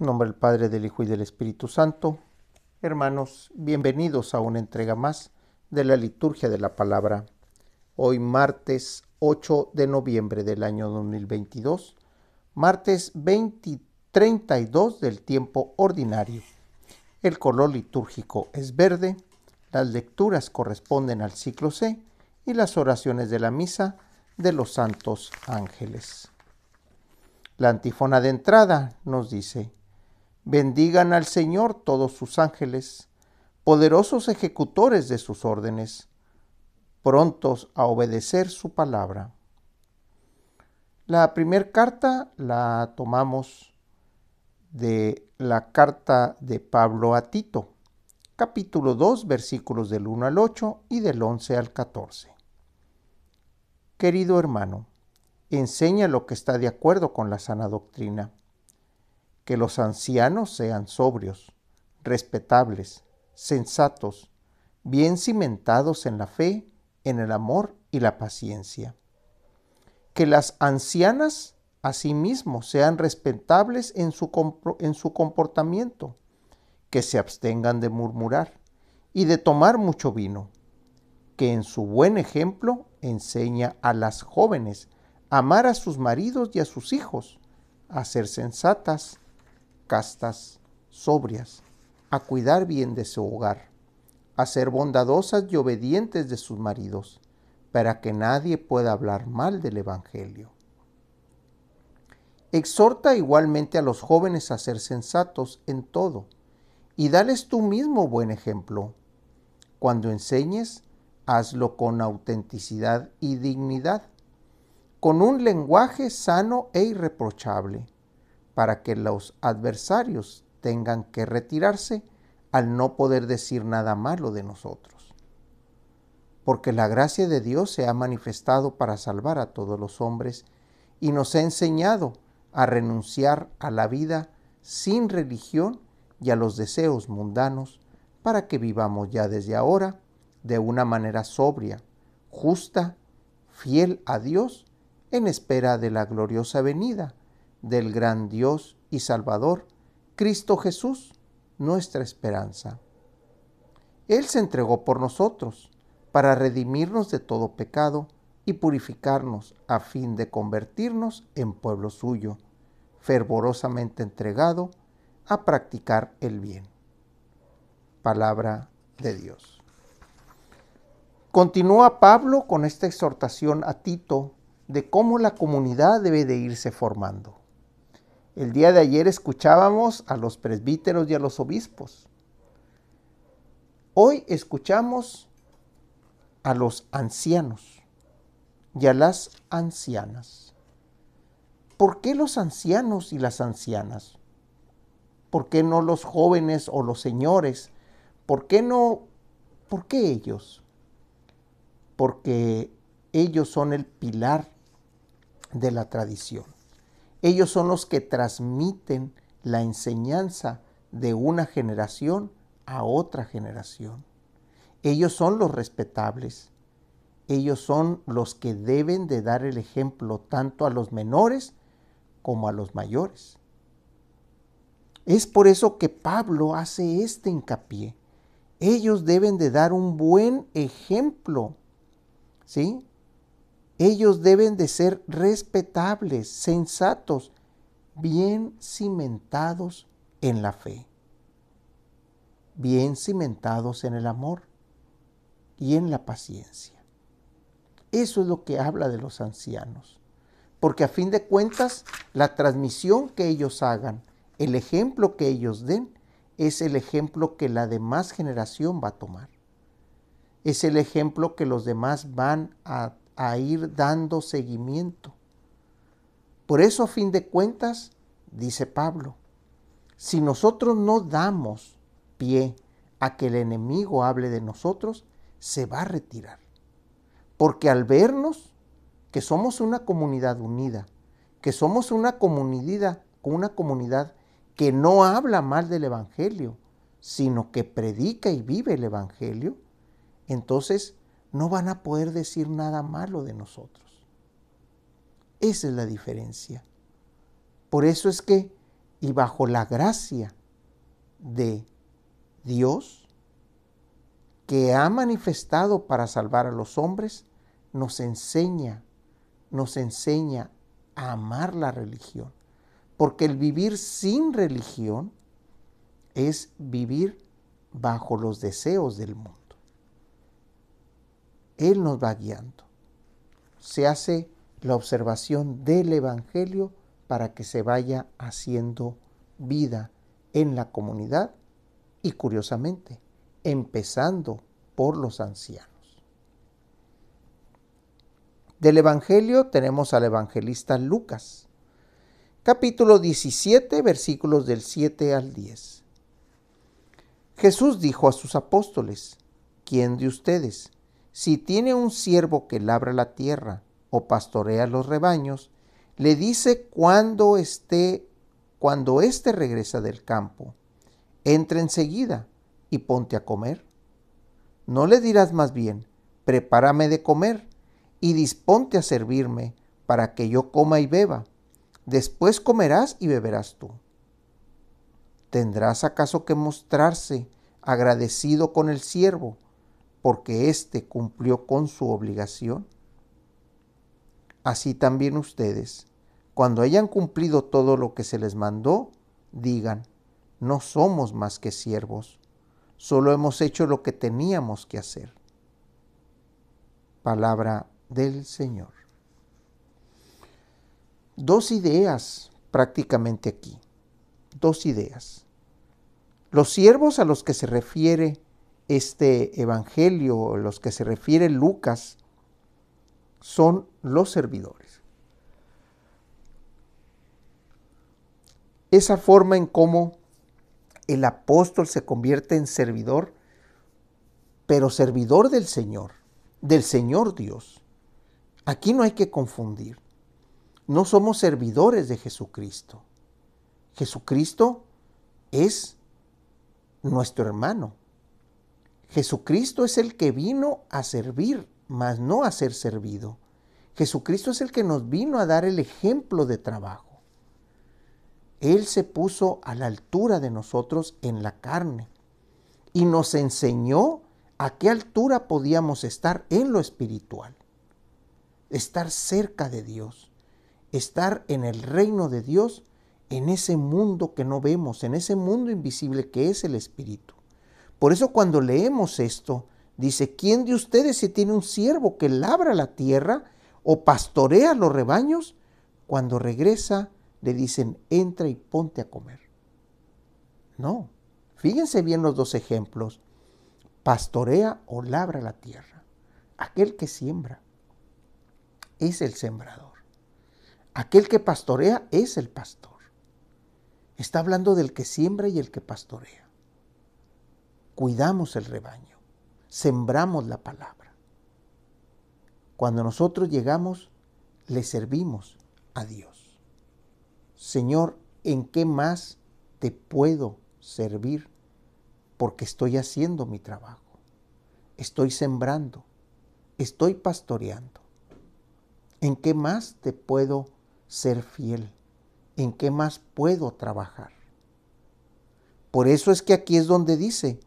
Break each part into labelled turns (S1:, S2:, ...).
S1: En nombre del Padre, del Hijo y del Espíritu Santo. Hermanos, bienvenidos a una entrega más de la liturgia de la palabra. Hoy martes 8 de noviembre del año 2022, martes 20, del tiempo ordinario. El color litúrgico es verde, las lecturas corresponden al ciclo C y las oraciones de la misa de los santos ángeles. La antífona de entrada nos dice, Bendigan al Señor todos sus ángeles, poderosos ejecutores de sus órdenes, prontos a obedecer su palabra. La primera carta la tomamos de la carta de Pablo a Tito, capítulo 2, versículos del 1 al 8 y del 11 al 14. Querido hermano, enseña lo que está de acuerdo con la sana doctrina que los ancianos sean sobrios, respetables, sensatos, bien cimentados en la fe, en el amor y la paciencia. Que las ancianas asimismo sean respetables en su, en su comportamiento, que se abstengan de murmurar y de tomar mucho vino, que en su buen ejemplo enseña a las jóvenes a amar a sus maridos y a sus hijos, a ser sensatas, castas, sobrias, a cuidar bien de su hogar, a ser bondadosas y obedientes de sus maridos, para que nadie pueda hablar mal del Evangelio. Exhorta igualmente a los jóvenes a ser sensatos en todo, y dales tú mismo buen ejemplo. Cuando enseñes, hazlo con autenticidad y dignidad, con un lenguaje sano e irreprochable para que los adversarios tengan que retirarse al no poder decir nada malo de nosotros. Porque la gracia de Dios se ha manifestado para salvar a todos los hombres y nos ha enseñado a renunciar a la vida sin religión y a los deseos mundanos para que vivamos ya desde ahora de una manera sobria, justa, fiel a Dios, en espera de la gloriosa venida del gran Dios y Salvador, Cristo Jesús, nuestra esperanza. Él se entregó por nosotros para redimirnos de todo pecado y purificarnos a fin de convertirnos en pueblo suyo, fervorosamente entregado a practicar el bien. Palabra de Dios. Continúa Pablo con esta exhortación a Tito de cómo la comunidad debe de irse formando. El día de ayer escuchábamos a los presbíteros y a los obispos. Hoy escuchamos a los ancianos y a las ancianas. ¿Por qué los ancianos y las ancianas? ¿Por qué no los jóvenes o los señores? ¿Por qué no? ¿Por qué ellos? Porque ellos son el pilar de la tradición. Ellos son los que transmiten la enseñanza de una generación a otra generación. Ellos son los respetables. Ellos son los que deben de dar el ejemplo tanto a los menores como a los mayores. Es por eso que Pablo hace este hincapié. Ellos deben de dar un buen ejemplo, ¿sí? Ellos deben de ser respetables, sensatos, bien cimentados en la fe, bien cimentados en el amor y en la paciencia. Eso es lo que habla de los ancianos, porque a fin de cuentas la transmisión que ellos hagan, el ejemplo que ellos den, es el ejemplo que la demás generación va a tomar. Es el ejemplo que los demás van a a ir dando seguimiento. Por eso, a fin de cuentas, dice Pablo, si nosotros no damos pie a que el enemigo hable de nosotros, se va a retirar. Porque al vernos que somos una comunidad unida, que somos una comunidad, con una comunidad que no habla mal del Evangelio, sino que predica y vive el Evangelio, entonces no van a poder decir nada malo de nosotros. Esa es la diferencia. Por eso es que, y bajo la gracia de Dios, que ha manifestado para salvar a los hombres, nos enseña, nos enseña a amar la religión. Porque el vivir sin religión es vivir bajo los deseos del mundo. Él nos va guiando. Se hace la observación del Evangelio para que se vaya haciendo vida en la comunidad y curiosamente, empezando por los ancianos. Del Evangelio tenemos al evangelista Lucas, capítulo 17, versículos del 7 al 10. Jesús dijo a sus apóstoles, ¿quién de ustedes? Si tiene un siervo que labra la tierra o pastorea los rebaños, le dice cuando esté, cuando éste regresa del campo, entra enseguida y ponte a comer. No le dirás más bien, prepárame de comer y disponte a servirme para que yo coma y beba. Después comerás y beberás tú. ¿Tendrás acaso que mostrarse agradecido con el siervo? porque éste cumplió con su obligación? Así también ustedes, cuando hayan cumplido todo lo que se les mandó, digan, no somos más que siervos, solo hemos hecho lo que teníamos que hacer. Palabra del Señor. Dos ideas prácticamente aquí, dos ideas. Los siervos a los que se refiere este evangelio, los que se refiere Lucas, son los servidores. Esa forma en cómo el apóstol se convierte en servidor, pero servidor del Señor, del Señor Dios. Aquí no hay que confundir. No somos servidores de Jesucristo. Jesucristo es nuestro hermano, Jesucristo es el que vino a servir, mas no a ser servido. Jesucristo es el que nos vino a dar el ejemplo de trabajo. Él se puso a la altura de nosotros en la carne y nos enseñó a qué altura podíamos estar en lo espiritual, estar cerca de Dios, estar en el reino de Dios, en ese mundo que no vemos, en ese mundo invisible que es el espíritu. Por eso cuando leemos esto, dice, ¿quién de ustedes si tiene un siervo que labra la tierra o pastorea los rebaños? Cuando regresa, le dicen, entra y ponte a comer. No, fíjense bien los dos ejemplos. Pastorea o labra la tierra. Aquel que siembra es el sembrador. Aquel que pastorea es el pastor. Está hablando del que siembra y el que pastorea cuidamos el rebaño, sembramos la palabra. Cuando nosotros llegamos, le servimos a Dios. Señor, ¿en qué más te puedo servir? Porque estoy haciendo mi trabajo. Estoy sembrando. Estoy pastoreando. ¿En qué más te puedo ser fiel? ¿En qué más puedo trabajar? Por eso es que aquí es donde dice,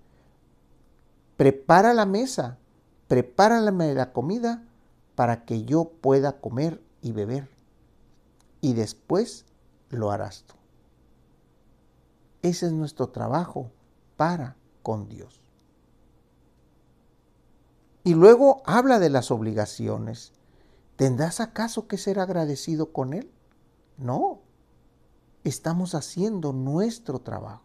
S1: prepara la mesa, prepara la comida para que yo pueda comer y beber. Y después lo harás tú. Ese es nuestro trabajo para con Dios. Y luego habla de las obligaciones. ¿Tendrás acaso que ser agradecido con Él? No. Estamos haciendo nuestro trabajo.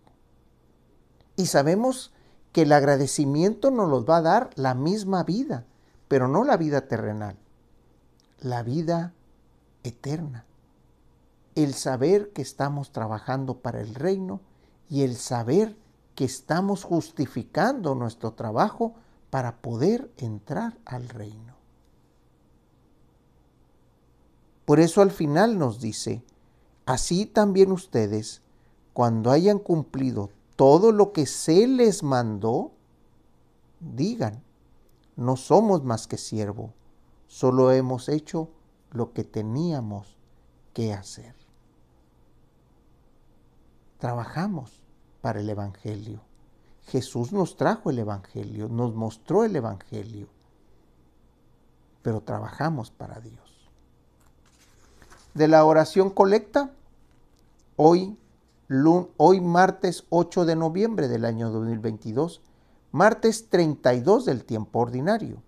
S1: Y sabemos que el agradecimiento nos los va a dar la misma vida, pero no la vida terrenal, la vida eterna. El saber que estamos trabajando para el reino y el saber que estamos justificando nuestro trabajo para poder entrar al reino. Por eso al final nos dice, así también ustedes, cuando hayan cumplido todo lo que se les mandó, digan, no somos más que siervo, solo hemos hecho lo que teníamos que hacer. Trabajamos para el Evangelio. Jesús nos trajo el Evangelio, nos mostró el Evangelio, pero trabajamos para Dios. De la oración colecta, hoy hoy martes 8 de noviembre del año 2022, martes 32 del tiempo ordinario.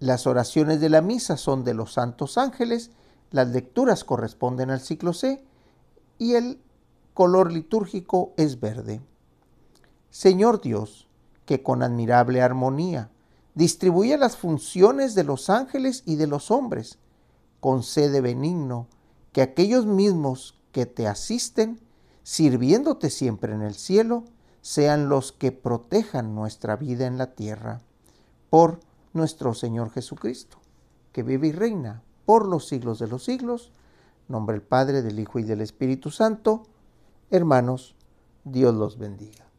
S1: las oraciones de la misa son de los santos ángeles, las lecturas corresponden al ciclo C y el color litúrgico es verde. Señor Dios, que con admirable armonía distribuye las funciones de los ángeles y de los hombres, concede benigno que aquellos mismos que te asisten, sirviéndote siempre en el cielo, sean los que protejan nuestra vida en la tierra, por nuestro Señor Jesucristo, que vive y reina por los siglos de los siglos, nombre del Padre, del Hijo y del Espíritu Santo. Hermanos, Dios los bendiga.